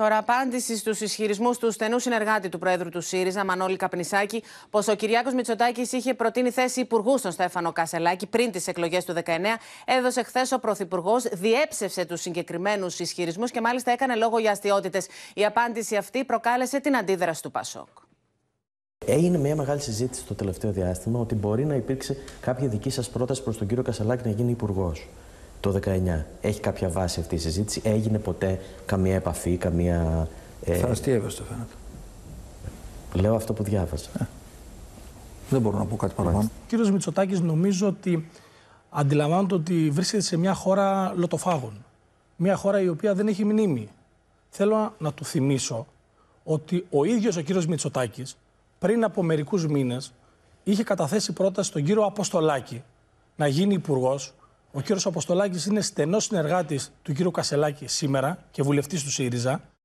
Τώρα, απάντηση στους ισχυρισμούς του στενού συνεργάτη του Προέδρου του ΣΥΡΙΖΑ, Μανώλη Καπνισάκη, πως ο Κυριάκος Μητσοτάκης είχε προτείνει θέση υπουργού στον Στέφανο Κασελάκη πριν τις εκλογές του 19, έδωσε χθες ο Πρωθυπουργός, διέψευσε τους συγκεκριμένους ισχυρισμούς και μάλιστα έκανε λόγο για αστείωτε. Η απάντηση αυτή προκάλεσε την αντίδραση του Πασόκ. Έγινε μια μεγάλη συζήτηση το τελευταίο διάστημα ότι μπορεί να υπήρξε κάποια δική σας πρόταση προς τον κύριο Κασελάκη να γίνει υπουργός το 19. Έχει κάποια βάση αυτή η συζήτηση. Έγινε ποτέ καμία επαφή, καμία. Ε... Θα το φαίνεται. Λέω αυτό που διάβασα. Ε, δεν μπορώ να πω κάτι παραπάνω. Ο κύριος Μητσοτάκης νομίζω ότι αντιλαμβάνονται ότι βρίσκεται σε μια χώρα λοτοφάγων. Μια χώρα η οποία δεν έχει μνήμη. Θέλω να του θυμίσω ότι ο ίδιος ο κύριος Μητσοτάκης πριν από μερικούς μήνες είχε καταθέσει πρόταση στον κύριο Αποστολάκη να γίνει υπουργός ο κύριος Αποστολάκης είναι στενός συνεργάτης του κύριου Κασελάκη σήμερα και βουλευτής του ΣΥΡΙΖΑ.